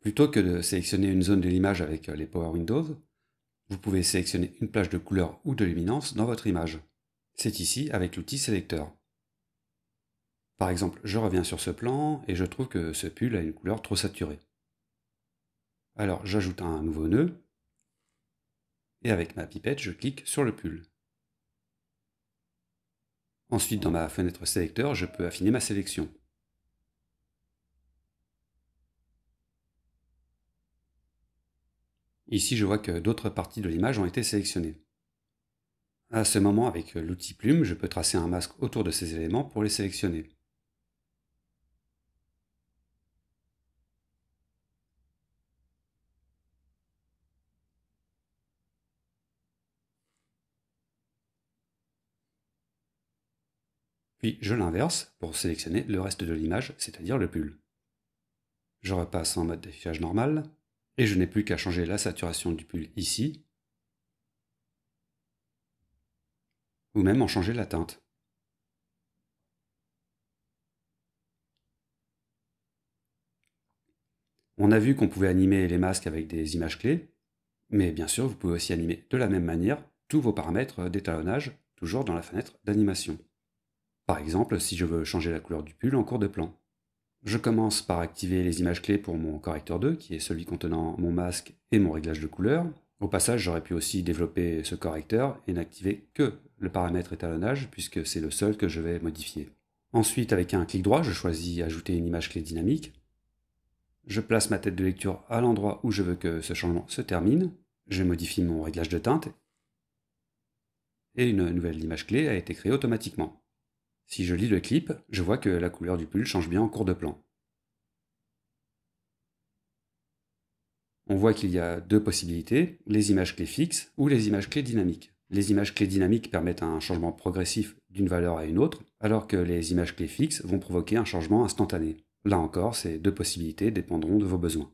Plutôt que de sélectionner une zone de l'image avec euh, les Power Windows, vous pouvez sélectionner une plage de couleur ou de luminance dans votre image. C'est ici avec l'outil sélecteur. Par exemple, je reviens sur ce plan et je trouve que ce pull a une couleur trop saturée. Alors j'ajoute un nouveau nœud et avec ma pipette je clique sur le pull. Ensuite dans ma fenêtre sélecteur je peux affiner ma sélection. Ici, je vois que d'autres parties de l'image ont été sélectionnées. À ce moment, avec l'outil plume, je peux tracer un masque autour de ces éléments pour les sélectionner. Puis je l'inverse pour sélectionner le reste de l'image, c'est-à-dire le pull. Je repasse en mode d'affichage normal, et je n'ai plus qu'à changer la saturation du pull ici, ou même en changer la teinte. On a vu qu'on pouvait animer les masques avec des images clés, mais bien sûr, vous pouvez aussi animer de la même manière tous vos paramètres d'étalonnage, toujours dans la fenêtre d'animation. Par exemple, si je veux changer la couleur du pull en cours de plan. Je commence par activer les images clés pour mon correcteur 2, qui est celui contenant mon masque et mon réglage de couleur. Au passage, j'aurais pu aussi développer ce correcteur et n'activer que le paramètre étalonnage, puisque c'est le seul que je vais modifier. Ensuite, avec un clic droit, je choisis Ajouter une image clé dynamique. Je place ma tête de lecture à l'endroit où je veux que ce changement se termine. Je modifie mon réglage de teinte. Et une nouvelle image clé a été créée automatiquement. Si je lis le clip, je vois que la couleur du pull change bien en cours de plan. On voit qu'il y a deux possibilités, les images clés fixes ou les images clés dynamiques. Les images clés dynamiques permettent un changement progressif d'une valeur à une autre, alors que les images clés fixes vont provoquer un changement instantané. Là encore, ces deux possibilités dépendront de vos besoins.